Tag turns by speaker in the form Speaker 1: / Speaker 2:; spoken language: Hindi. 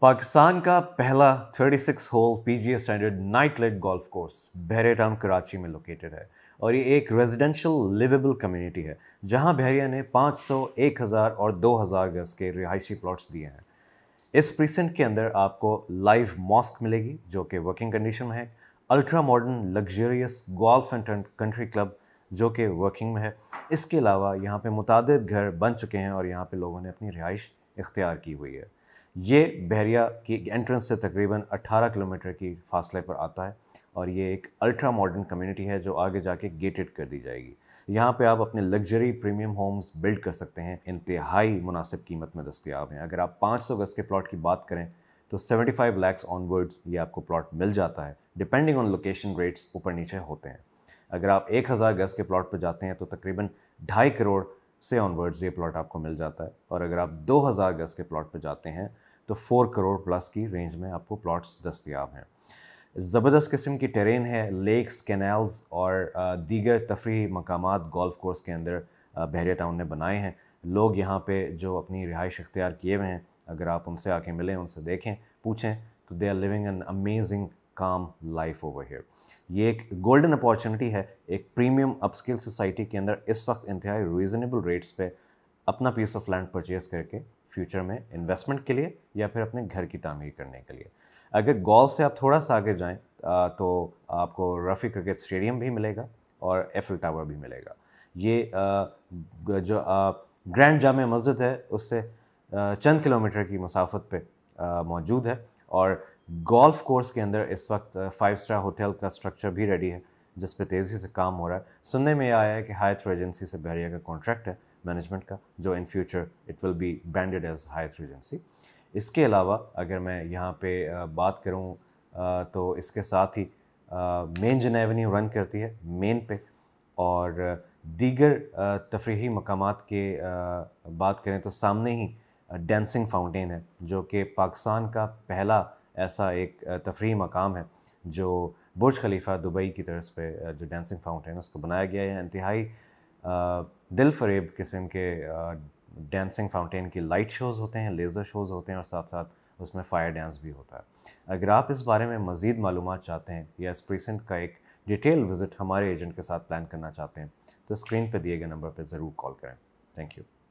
Speaker 1: पाकिस्तान का पहला 36 hole PGA standard night lit golf course Bahria Town Karachi में लोकेटेड है और ये एक रेजिडेंशियल लिवेबल कम्युनिटी है जहां बहरिया ने 500, 1000 और 2000 गज के रिहायशी प्लॉट्स दिए हैं इस प्रीसेंट के अंदर आपको लाइव मॉस्क मिलेगी जो कि वर्किंग कंडीशन में है ultra modern luxurious golf and country club जो कि वर्किंग में है इसके अलावा यहाँ पे मुतद घर बन चुके हैं और यहाँ पे लोगों ने अपनी रिहाइश इख्तियार की हुई है ये बहरिया की एंट्रेंस से तकरीबन 18 किलोमीटर की फासले पर आता है और ये एक अल्ट्रा मॉडर्न कम्युनिटी है जो आगे जाके गेटेड कर दी जाएगी यहाँ पे आप अपने लग्जरी प्रीमियम होम्स बिल्ड कर सकते हैं इंतहाई मुनासिब कीमत में दस्तियाब हैं अगर आप 500 गज़ के प्लॉट की बात करें तो 75 लाख ऑनवर्ड्स ये आपको प्लॉट मिल जाता है डिपेंडिंग ऑन लोकेशन रेट्स ऊपर नीचे होते हैं अगर आप एक हज़ार गज़ के प्लॉट पर जाते हैं तो तकरीबन ढाई करोड़ से ऑनवर्ड्स ये प्लॉट आपको मिल जाता है और अगर आप दो हज़ार गज़ के प्लॉट पर जाते हैं तो फोर करोड़ प्लस की रेंज में आपको प्लॉट्स दस्तियाब हैं ज़बरदस्त किस्म की टेरेन है लेक्स कैनल्स और दीगर तफरी मकाम गोल्फ कोर्स के अंदर बहरिया टाउन ने बनाए हैं लोग यहाँ पे जो अपनी रिहाइश अख्तियार किए हुए हैं अगर आप उनसे आके मिलें उनसे देखें पूछें तो they are living an amazing calm life over here ये एक गोल्डन अपॉर्चुनिटी है एक प्रीमियम अपस्किल सोसाइटी के अंदर इस वक्त इंतहाई रीज़नेबल रेट्स पे अपना पीस ऑफ लैंड परचेज़ करके फ्यूचर में इन्वेस्टमेंट के लिए या फिर अपने घर की तामीर करने के लिए अगर गोल से आप थोड़ा सा आगे जाएँ तो आपको रफ़ी क्रिकेट स्टेडियम भी मिलेगा और एफिल टावर भी मिलेगा ये जो ग्रैंड जाम मस्जिद है उससे चंद किलोमीटर की मसाफत पे मौजूद है और गोल्फ कोर्स के अंदर इस वक्त फाइव स्टार होटल का स्ट्रक्चर भी रेडी है जिस पर तेज़ी से काम हो रहा है सुनने में आया है कि हाई थ्रो एजेंसी से बहरिया का कॉन्ट्रैक्ट है मैनेजमेंट का जो in future it will be branded as high through agency इसके अलावा अगर मैं यहाँ पे बात करूँ तो इसके साथ ही मेन जन एवेन्यू रन करती है मेन पे और दीगर तफरी मकाम के बात करें तो सामने ही डांसिंग फाउंटेन है जो कि पाकिस्तान का पहला ऐसा एक तफरी मकाम है जो बुर्ज खलीफा दुबई की तरफ पे जो डांसिंग फाउंटेन है उसको बनाया गया है इंतहाई दिल फरेब किस्म के डांसिंग फाउंटेन की लाइट शोज़ होते हैं लेज़र शोज़ होते हैं और साथ साथ उसमें फायर डांस भी होता है अगर आप इस बारे में मज़ीद मालूम चाहते हैं या इस प्रीसेंट का एक डिटेल विज़िट हमारे एजेंट के साथ प्लान करना चाहते हैं तो स्क्रीन पर दिए गए नंबर पर ज़रूर कॉल करें थैंक यू